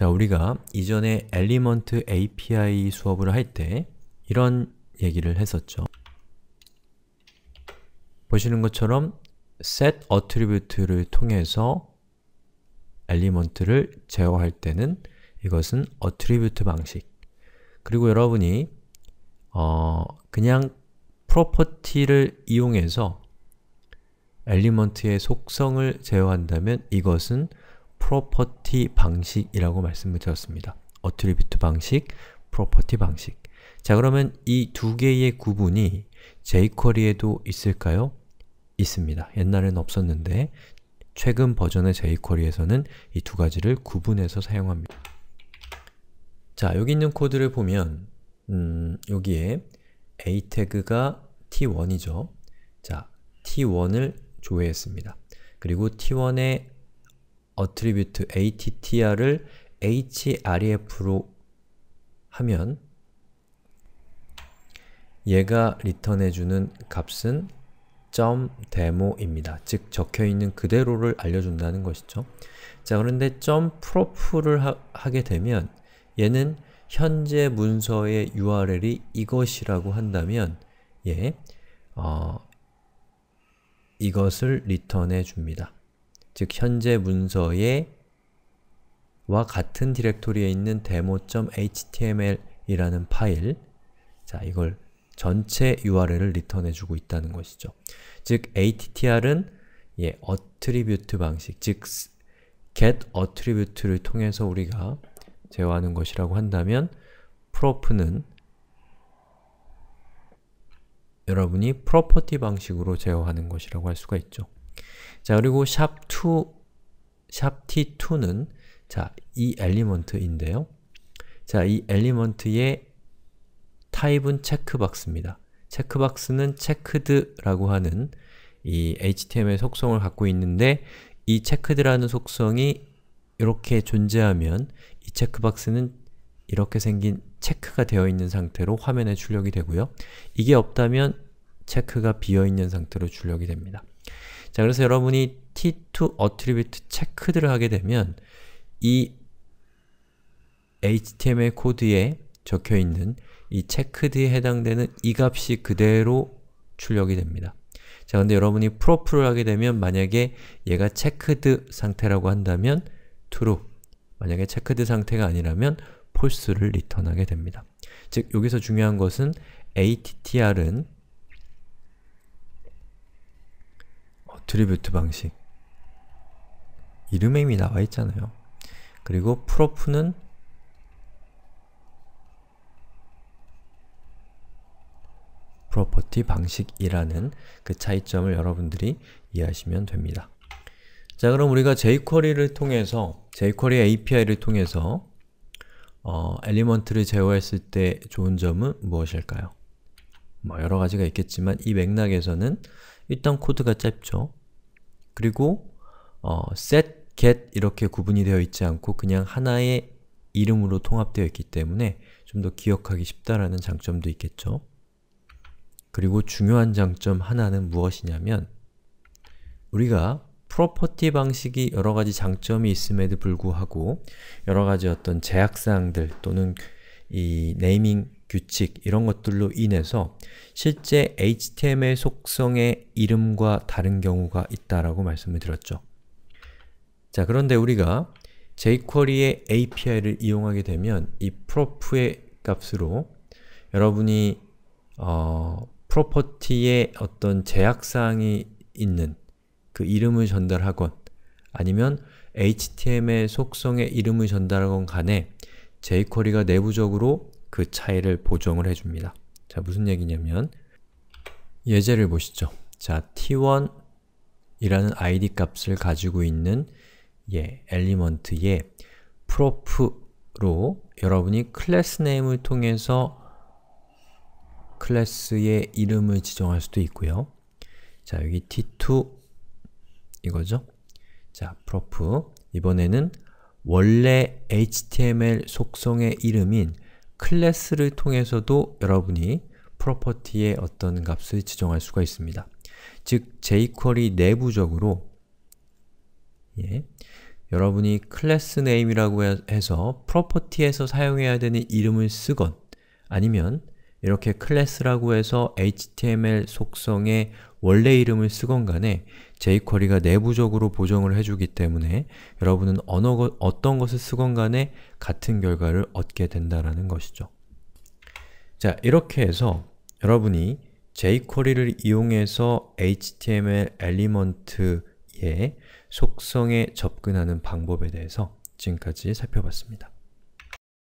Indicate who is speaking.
Speaker 1: 자, 우리가 이전에 엘리먼트 API 수업을 할 때 이런 얘기를 했었죠. 보시는 것처럼 set attribute를 통해서 엘리먼트를 제어할 때는 이것은 attribute 방식 그리고 여러분이 어, 그냥 property를 이용해서 엘리먼트의 속성을 제어한다면 이것은 프로퍼티 방식이라고 말씀을 드렸습니다. 어트리뷰트 방식, 프로퍼티 방식. 자 그러면 이 두 개의 구분이 jQuery에도 있을까요? 있습니다. 옛날에는 없었는데 최근 버전의 jQuery에서는 이 두 가지를 구분해서 사용합니다. 자, 여기 있는 코드를 보면 음, 여기에 a 태그가 t1이죠. 자, t1을 조회했습니다. 그리고 t1의 attribute attr을 href로 하면 얘가 리턴해주는 값은 점 데모입니다. 즉 적혀있는 그대로를 알려준다는 것이죠. 자 그런데 prop를 하, 게 되면 얘는 현재 문서의 url이 이것이라고 한다면 예, 어, 이것을 리턴해 줍니다. 즉 현재 문서에 와 같은 디렉토리에 있는 demo.html이라는 파일 자 이걸 전체 URL을 리턴해주고 있다는 것이죠. 즉 ATTR은 예, attribute 방식, 즉 get attribute를 통해서 우리가 제어하는 것이라고 한다면 prop는 여러분이 property 방식으로 제어하는 것이라고 할 수가 있죠. 자, 그리고 샵2, 샵t2는 자, 이 엘리먼트인데요. 자, 이 엘리먼트의 타입은 체크박스입니다. 체크박스는 체크드라고 하는 이 HTML 속성을 갖고 있는데 이 체크드라는 속성이 이렇게 존재하면 이 체크박스는 이렇게 생긴 체크가 되어 있는 상태로 화면에 출력이 되고요. 이게 없다면 체크가 비어 있는 상태로 출력이 됩니다. 자, 그래서 여러분이 t2 attribute checked를 하게 되면 이 HTML 코드에 적혀있는 이 checked에 해당되는 이 값이 그대로 출력이 됩니다. 자, 근데 여러분이 prop를 하게 되면 만약에 얘가 checked 상태라고 한다면 true 만약에 체크드 상태가 아니라면 false를 r e t u r n 하게 됩니다. 즉, 여기서 중요한 것은 attr은 어트리뷰트 방식 이름에 이미 나와 있잖아요. 그리고 프로프는 프로퍼티 방식이라는 그 차이점을 여러분들이 이해하시면 됩니다. 자 그럼 우리가 jQuery를 통해서 jQuery API를 통해서 어, 엘리먼트를 제어했을 때 좋은 점은 무엇일까요? 뭐 여러가지가 있겠지만 이 맥락에서는 일단 코드가 짧죠. 그리고 어, set, get 이렇게 구분이 되어 있지 않고 그냥 하나의 이름으로 통합되어 있기 때문에 좀 더 기억하기 쉽다라는 장점도 있겠죠. 그리고 중요한 장점 하나는 무엇이냐면 우리가 프로퍼티 방식이 여러가지 장점이 있음에도 불구하고 여러가지 어떤 제약사항들 또는 이 네이밍 규칙 이런 것들로 인해서 실제 HTML 속성의 이름과 다른 경우가 있다라고 말씀을 드렸죠. 자, 그런데 우리가 jQuery의 API를 이용하게 되면 이 prop의 값으로 여러분이 어, 프로퍼티에 어떤 제약사항이 있는 그 이름을 전달하건 아니면 HTML 속성의 이름을 전달하건 간에 jQuery가 내부적으로 그 차이를 보정을 해줍니다. 자, 무슨 얘기냐면 예제를 보시죠. 자, t1이라는 id 값을 가지고 있는 예, 엘리먼트의 prop로 여러분이 클래스 네임을 통해서 클래스의 이름을 지정할 수도 있고요. 자, 여기 t2 이거죠? 자, prop 이번에는 원래 HTML 속성의 이름인 클래스를 통해서도 여러분이 프로퍼티의 어떤 값을 지정할 수가 있습니다. 즉, jQuery 내부적으로 예, 여러분이 클래스 네임이라고 해서 프로퍼티에서 사용해야 되는 이름을 쓰건 아니면 이렇게 클래스라고 해서 HTML 속성의 원래 이름을 쓰건 간에 jQuery가 내부적으로 보정을 해주기 때문에 여러분은 언어, 어떤 것을 쓰건 간에 같은 결과를 얻게 된다는 것이죠. 자, 이렇게 해서 여러분이 jQuery를 이용해서 HTML 엘리먼트의 속성에 접근하는 방법에 대해서 지금까지 살펴봤습니다.